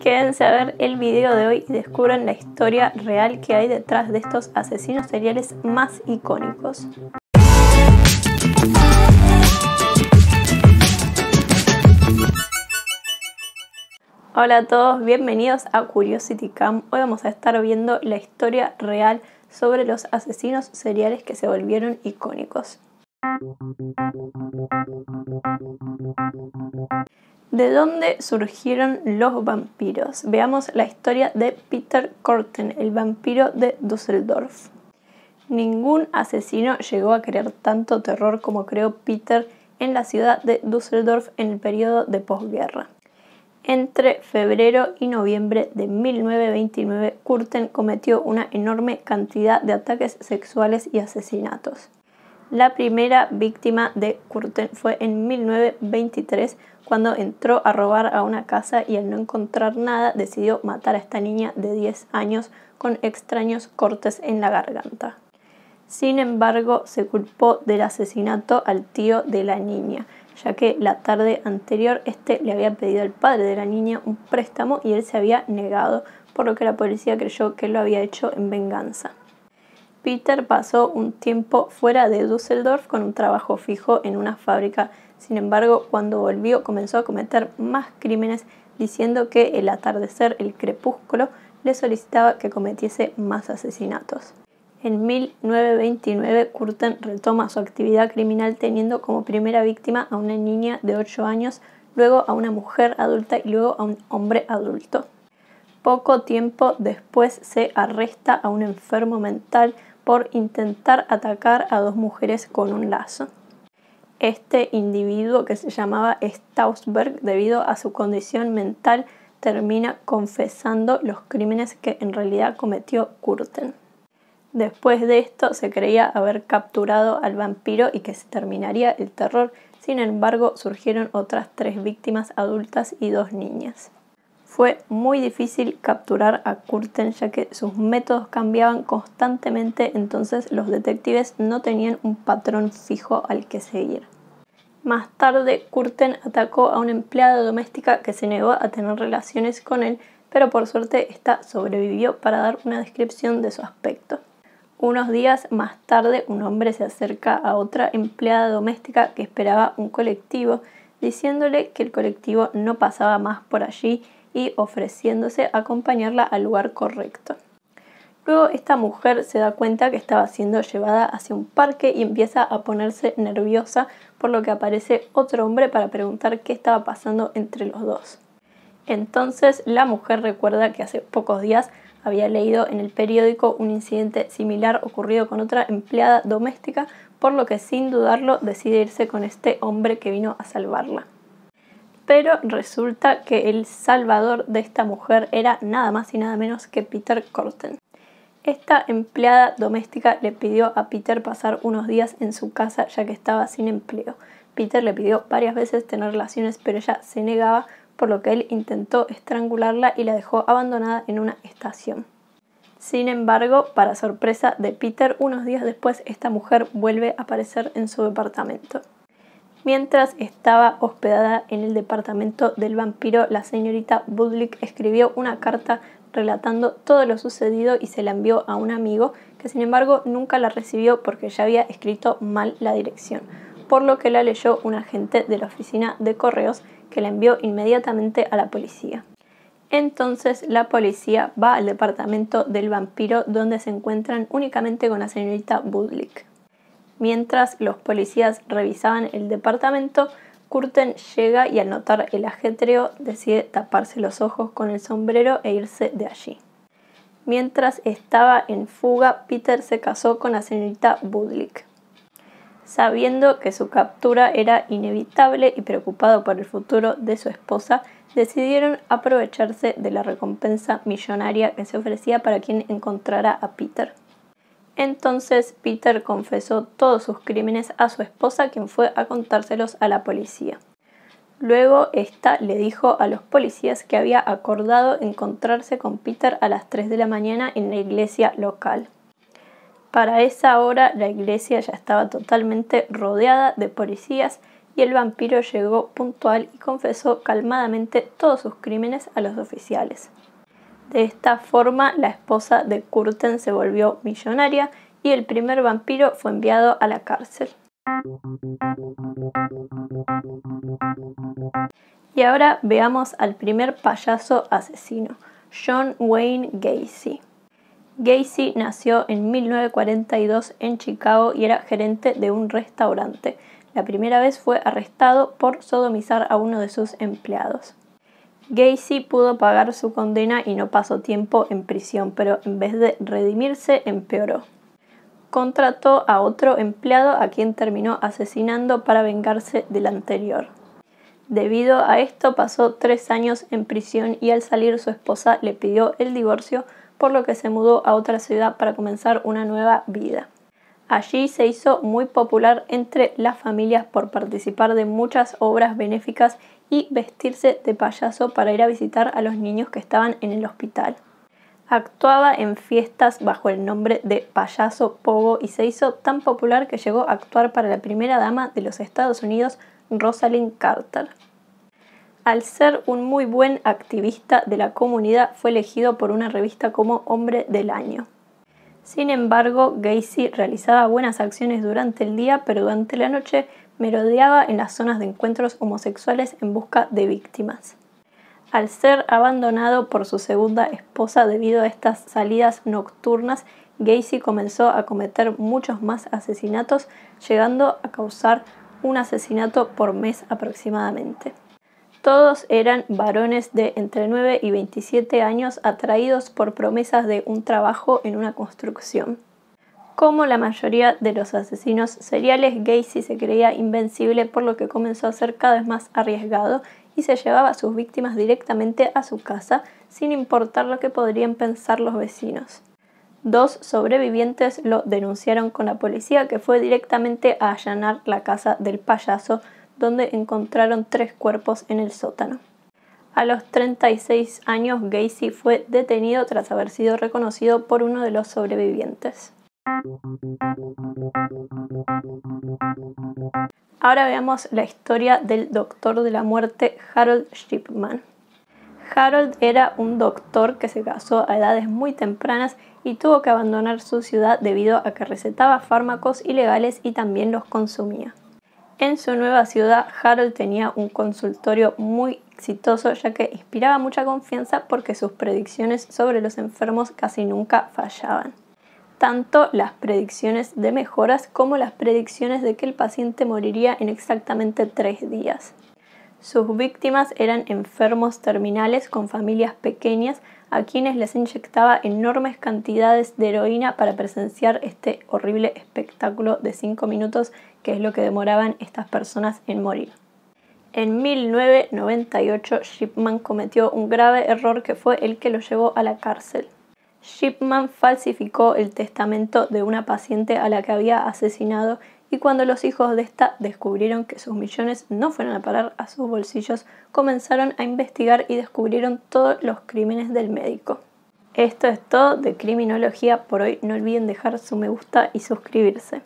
Quédense a ver el video de hoy y descubran la historia real que hay detrás de estos asesinos seriales más icónicos. Hola a todos, bienvenidos a Curiosity Cam. Hoy vamos a estar viendo la historia real sobre los asesinos seriales que se volvieron icónicos. ¿De dónde surgieron los vampiros? Veamos la historia de Peter Corten, el vampiro de Düsseldorf. Ningún asesino llegó a crear tanto terror como creó Peter en la ciudad de Düsseldorf en el periodo de posguerra. Entre febrero y noviembre de 1929, Curten cometió una enorme cantidad de ataques sexuales y asesinatos. La primera víctima de Curten fue en 1923 cuando entró a robar a una casa y al no encontrar nada decidió matar a esta niña de 10 años con extraños cortes en la garganta. Sin embargo, se culpó del asesinato al tío de la niña, ya que la tarde anterior este le había pedido al padre de la niña un préstamo y él se había negado, por lo que la policía creyó que lo había hecho en venganza. Peter pasó un tiempo fuera de Düsseldorf con un trabajo fijo en una fábrica. Sin embargo, cuando volvió comenzó a cometer más crímenes, diciendo que el atardecer, el crepúsculo, le solicitaba que cometiese más asesinatos. En 1929, Curten retoma su actividad criminal teniendo como primera víctima a una niña de 8 años, luego a una mujer adulta y luego a un hombre adulto. Poco tiempo después se arresta a un enfermo mental por intentar atacar a dos mujeres con un lazo. Este individuo, que se llamaba Stausberg, debido a su condición mental, termina confesando los crímenes que en realidad cometió Kurten. Después de esto se creía haber capturado al vampiro y que se terminaría el terror, sin embargo surgieron otras tres víctimas adultas y dos niñas. Fue muy difícil capturar a Curten ya que sus métodos cambiaban constantemente, entonces los detectives no tenían un patrón fijo al que seguir. Más tarde, Curten atacó a una empleada doméstica que se negó a tener relaciones con él, pero por suerte esta sobrevivió para dar una descripción de su aspecto. Unos días más tarde, un hombre se acerca a otra empleada doméstica que esperaba un colectivo, diciéndole que el colectivo no pasaba más por allí y ofreciéndose a acompañarla al lugar correcto. Luego esta mujer se da cuenta que estaba siendo llevada hacia un parque y empieza a ponerse nerviosa, por lo que aparece otro hombre para preguntar qué estaba pasando entre los dos. Entonces la mujer recuerda que hace pocos días había leído en el periódico un incidente similar ocurrido con otra empleada doméstica, por lo que sin dudarlo decide irse con este hombre que vino a salvarla pero resulta que el salvador de esta mujer era nada más y nada menos que Peter Corten. Esta empleada doméstica le pidió a Peter pasar unos días en su casa ya que estaba sin empleo. Peter le pidió varias veces tener relaciones pero ella se negaba por lo que él intentó estrangularla y la dejó abandonada en una estación. Sin embargo, para sorpresa de Peter, unos días después esta mujer vuelve a aparecer en su departamento. Mientras estaba hospedada en el departamento del vampiro, la señorita Budlick escribió una carta relatando todo lo sucedido y se la envió a un amigo, que sin embargo nunca la recibió porque ya había escrito mal la dirección, por lo que la leyó un agente de la oficina de correos que la envió inmediatamente a la policía. Entonces la policía va al departamento del vampiro donde se encuentran únicamente con la señorita Budlick. Mientras los policías revisaban el departamento, Curten llega y al notar el ajetreo decide taparse los ojos con el sombrero e irse de allí. Mientras estaba en fuga, Peter se casó con la señorita Budlick. Sabiendo que su captura era inevitable y preocupado por el futuro de su esposa, decidieron aprovecharse de la recompensa millonaria que se ofrecía para quien encontrara a Peter. Entonces Peter confesó todos sus crímenes a su esposa, quien fue a contárselos a la policía. Luego, ésta le dijo a los policías que había acordado encontrarse con Peter a las 3 de la mañana en la iglesia local. Para esa hora, la iglesia ya estaba totalmente rodeada de policías y el vampiro llegó puntual y confesó calmadamente todos sus crímenes a los oficiales. De esta forma, la esposa de Curten se volvió millonaria y el primer vampiro fue enviado a la cárcel. Y ahora veamos al primer payaso asesino, John Wayne Gacy. Gacy nació en 1942 en Chicago y era gerente de un restaurante. La primera vez fue arrestado por sodomizar a uno de sus empleados. Gacy pudo pagar su condena y no pasó tiempo en prisión, pero en vez de redimirse empeoró. Contrató a otro empleado a quien terminó asesinando para vengarse del anterior. Debido a esto pasó tres años en prisión y al salir su esposa le pidió el divorcio, por lo que se mudó a otra ciudad para comenzar una nueva vida. Allí se hizo muy popular entre las familias por participar de muchas obras benéficas y vestirse de payaso para ir a visitar a los niños que estaban en el hospital. Actuaba en fiestas bajo el nombre de payaso Pogo y se hizo tan popular que llegó a actuar para la primera dama de los Estados Unidos, Rosalind Carter. Al ser un muy buen activista de la comunidad, fue elegido por una revista como Hombre del Año. Sin embargo, Gacy realizaba buenas acciones durante el día, pero durante la noche merodeaba en las zonas de encuentros homosexuales en busca de víctimas. Al ser abandonado por su segunda esposa debido a estas salidas nocturnas, Gacy comenzó a cometer muchos más asesinatos, llegando a causar un asesinato por mes aproximadamente. Todos eran varones de entre 9 y 27 años atraídos por promesas de un trabajo en una construcción. Como la mayoría de los asesinos seriales, Gacy se creía invencible por lo que comenzó a ser cada vez más arriesgado y se llevaba a sus víctimas directamente a su casa sin importar lo que podrían pensar los vecinos. Dos sobrevivientes lo denunciaron con la policía que fue directamente a allanar la casa del payaso donde encontraron tres cuerpos en el sótano. A los 36 años, Gacy fue detenido tras haber sido reconocido por uno de los sobrevivientes. Ahora veamos la historia del doctor de la muerte Harold Shipman. Harold era un doctor que se casó a edades muy tempranas y tuvo que abandonar su ciudad debido a que recetaba fármacos ilegales y también los consumía. En su nueva ciudad, Harold tenía un consultorio muy exitoso ya que inspiraba mucha confianza porque sus predicciones sobre los enfermos casi nunca fallaban. Tanto las predicciones de mejoras como las predicciones de que el paciente moriría en exactamente tres días. Sus víctimas eran enfermos terminales con familias pequeñas a quienes les inyectaba enormes cantidades de heroína para presenciar este horrible espectáculo de 5 minutos que es lo que demoraban estas personas en morir. En 1998 Shipman cometió un grave error que fue el que lo llevó a la cárcel. Shipman falsificó el testamento de una paciente a la que había asesinado y cuando los hijos de esta descubrieron que sus millones no fueron a parar a sus bolsillos, comenzaron a investigar y descubrieron todos los crímenes del médico. Esto es todo de Criminología por hoy, no olviden dejar su me gusta y suscribirse.